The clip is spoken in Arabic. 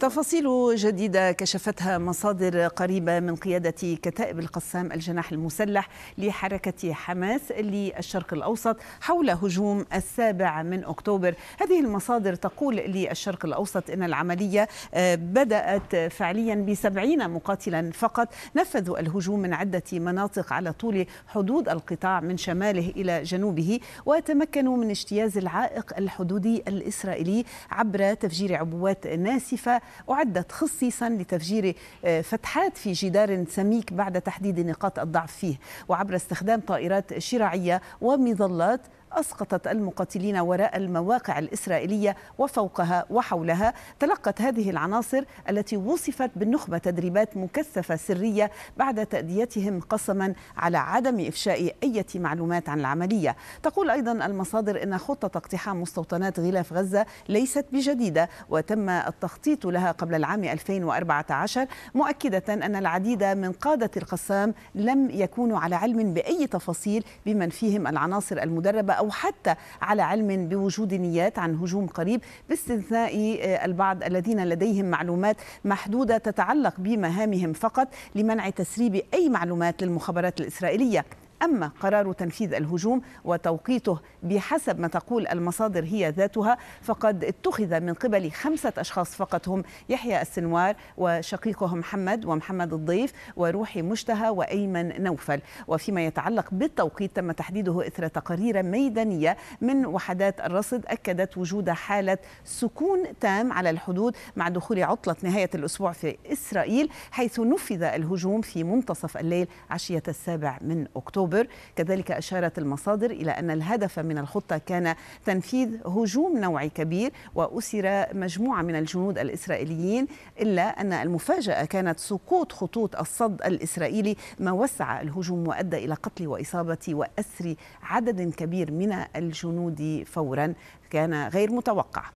تفاصيل جديدة كشفتها مصادر قريبة من قيادة كتائب القسام الجناح المسلح لحركة حماس للشرق الأوسط حول هجوم السابع من أكتوبر هذه المصادر تقول للشرق الأوسط أن العملية آه، بدأت فعليا بسبعين مقاتلا فقط نفذوا الهجوم من عدة مناطق على طول حدود القطاع من شماله إلى جنوبه وتمكنوا من اجتياز العائق الحدودي الإسرائيلي عبر تفجير عبوات ناسفة أعدت خصيصا لتفجير آه، فتحات في جدار سميك بعد تحديد نقاط الضعف فيه وعبر استخدام طائرات شراعية ومظلات أسقطت المقاتلين وراء المواقع الإسرائيلية وفوقها وحولها تلقت هذه العناصر التي وصفت بالنخبة تدريبات مكثفة سرية بعد تأديتهم قسما على عدم إفشاء أي معلومات عن العملية تقول أيضا المصادر أن خطة اقتحام مستوطنات غلاف غزة ليست بجديدة وتم التخطيط لها قبل العام 2014 مؤكدة أن العديد من قادة القسام لم يكونوا على علم بأي تفاصيل بمن فيهم العناصر المدربة أو أو حتى على علم بوجود نيات عن هجوم قريب باستثناء آه، البعض الذين لديهم معلومات محدودة تتعلق بمهامهم فقط لمنع تسريب أي معلومات للمخابرات الإسرائيلية أما قرار تنفيذ الهجوم وتوقيته بحسب ما تقول المصادر هي ذاتها فقد اتخذ من قبل خمسة أشخاص فقط هم يحيى السنوار وشقيقه محمد ومحمد الضيف وروحي مشتهى وأيمن نوفل وفيما يتعلق بالتوقيت تم تحديده إثر تقارير ميدانية من وحدات الرصد أكدت وجود حالة سكون تام على الحدود مع دخول عطلة نهاية الأسبوع في إسرائيل حيث نفذ الهجوم في منتصف الليل عشية السابع من أكتوبر أكتوبر كذلك أشارت المصادر إلى أن الهدف من الخطة كان تنفيذ هجوم نوعي كبير وأسر مجموعة من الجنود الإسرائيليين إلا أن المفاجأة كانت سقوط خطوط الصد الإسرائيلي ما وسع الهجوم وأدى إلى قتل وإصابة وأسر عدد كبير من الجنود فورا كان غير متوقع